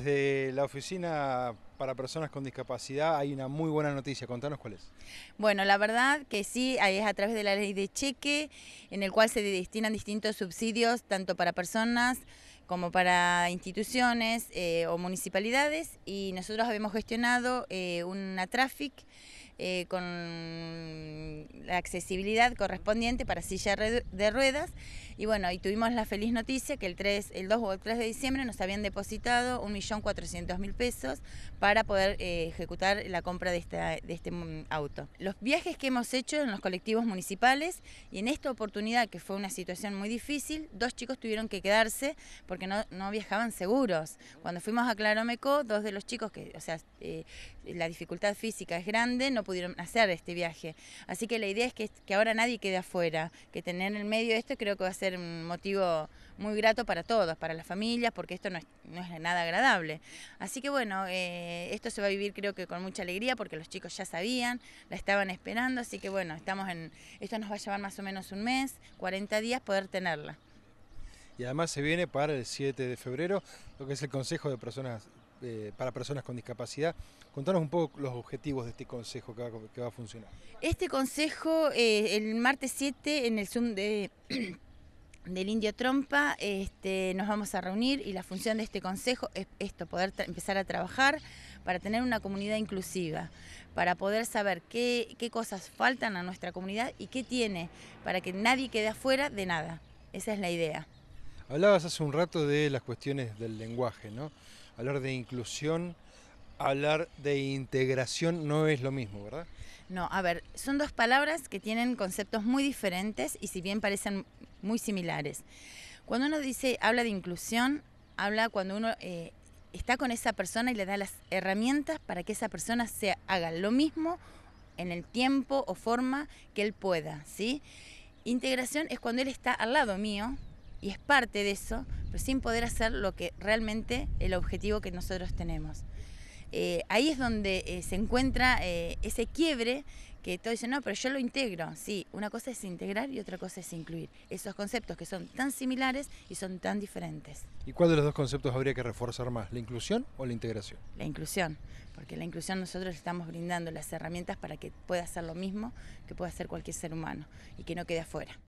Desde la oficina para personas con discapacidad hay una muy buena noticia, contanos cuál es. Bueno, la verdad que sí, es a través de la ley de cheque, en el cual se destinan distintos subsidios, tanto para personas como para instituciones eh, o municipalidades, y nosotros habíamos gestionado eh, una traffic eh, con la accesibilidad correspondiente para silla de ruedas, y bueno, y tuvimos la feliz noticia que el, 3, el 2 o el 3 de diciembre nos habían depositado 1.400.000 pesos para poder eh, ejecutar la compra de, esta, de este mm, auto. Los viajes que hemos hecho en los colectivos municipales y en esta oportunidad, que fue una situación muy difícil, dos chicos tuvieron que quedarse porque no, no viajaban seguros. Cuando fuimos a Claromeco, dos de los chicos, que, o sea, eh, la dificultad física es grande, no pudieron hacer este viaje. Así que la idea es que, que ahora nadie quede afuera, que tener en medio esto creo que va a ser un motivo muy grato para todos, para las familias, porque esto no es, nada agradable. Así que bueno, eh, esto se va a vivir creo que con mucha alegría, porque los chicos ya sabían, la estaban esperando, así que bueno, estamos en, esto nos va a llevar más o menos un mes, 40 días poder tenerla. Y además se viene para el 7 de febrero lo que es el Consejo de Personas eh, para personas con discapacidad. Contanos un poco los objetivos de este consejo que va, a funcionar. Este consejo, eh, el martes 7, en el Zoom de del Indio Trompa, este, nos vamos a reunir y la función de este consejo es esto, poder empezar a trabajar para tener una comunidad inclusiva, para poder saber qué, qué cosas faltan a nuestra comunidad y qué tiene, para que nadie quede afuera de nada. Esa es la idea. Hablabas hace un rato de las cuestiones del lenguaje, ¿no? Hablar de inclusión, hablar de integración no es lo mismo, ¿verdad? No, a ver, son dos palabras que tienen conceptos muy diferentes y si bien parecen muy similares. Cuando uno dice, habla de inclusión, habla cuando uno eh, está con esa persona y le da las herramientas para que esa persona se haga lo mismo en el tiempo o forma que él pueda, ¿sí? Integración es cuando él está al lado mío y es parte de eso, pero sin poder hacer lo que realmente el objetivo que nosotros tenemos. Eh, ahí es donde eh, se encuentra eh, ese quiebre que todo dicen, no, pero yo lo integro. Sí, una cosa es integrar y otra cosa es incluir. Esos conceptos que son tan similares y son tan diferentes. ¿Y cuál de los dos conceptos habría que reforzar más, la inclusión o la integración? La inclusión, porque la inclusión nosotros estamos brindando las herramientas para que pueda hacer lo mismo que pueda hacer cualquier ser humano y que no quede afuera.